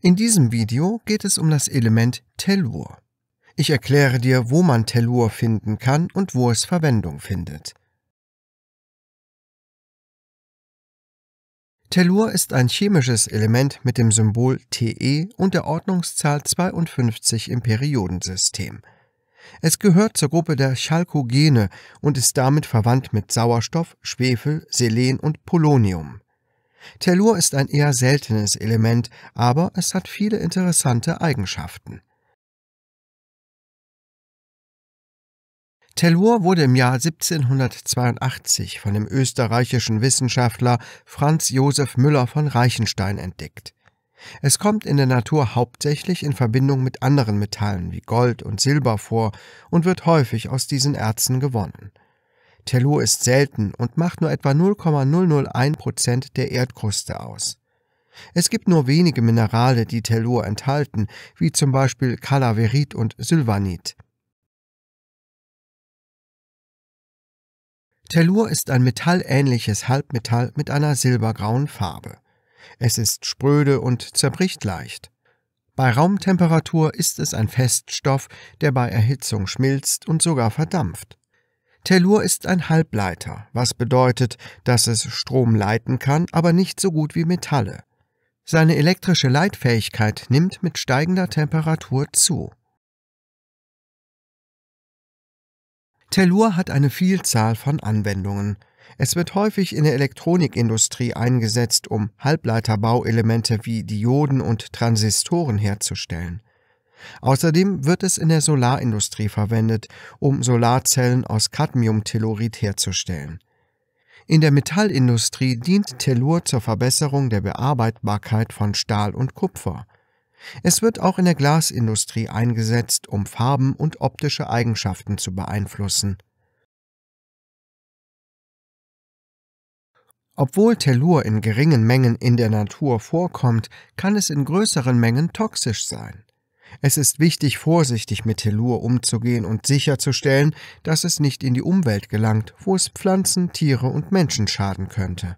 In diesem Video geht es um das Element Tellur. Ich erkläre dir, wo man Tellur finden kann und wo es Verwendung findet. Tellur ist ein chemisches Element mit dem Symbol Te und der Ordnungszahl 52 im Periodensystem. Es gehört zur Gruppe der Chalkogene und ist damit verwandt mit Sauerstoff, Schwefel, Selen und Polonium. Tellur ist ein eher seltenes Element, aber es hat viele interessante Eigenschaften. Tellur wurde im Jahr 1782 von dem österreichischen Wissenschaftler Franz Josef Müller von Reichenstein entdeckt. Es kommt in der Natur hauptsächlich in Verbindung mit anderen Metallen wie Gold und Silber vor und wird häufig aus diesen Erzen gewonnen. Tellur ist selten und macht nur etwa 0,001 Prozent der Erdkruste aus. Es gibt nur wenige Minerale, die Tellur enthalten, wie zum Beispiel Calaverit und Sylvanit. Tellur ist ein metallähnliches Halbmetall mit einer silbergrauen Farbe. Es ist spröde und zerbricht leicht. Bei Raumtemperatur ist es ein Feststoff, der bei Erhitzung schmilzt und sogar verdampft. Tellur ist ein Halbleiter, was bedeutet, dass es Strom leiten kann, aber nicht so gut wie Metalle. Seine elektrische Leitfähigkeit nimmt mit steigender Temperatur zu. Tellur hat eine Vielzahl von Anwendungen. Es wird häufig in der Elektronikindustrie eingesetzt, um Halbleiterbauelemente wie Dioden und Transistoren herzustellen. Außerdem wird es in der Solarindustrie verwendet, um Solarzellen aus Cadmiumtellurid herzustellen. In der Metallindustrie dient Tellur zur Verbesserung der Bearbeitbarkeit von Stahl und Kupfer. Es wird auch in der Glasindustrie eingesetzt, um Farben und optische Eigenschaften zu beeinflussen. Obwohl Tellur in geringen Mengen in der Natur vorkommt, kann es in größeren Mengen toxisch sein. Es ist wichtig, vorsichtig mit Tellur umzugehen und sicherzustellen, dass es nicht in die Umwelt gelangt, wo es Pflanzen, Tiere und Menschen schaden könnte.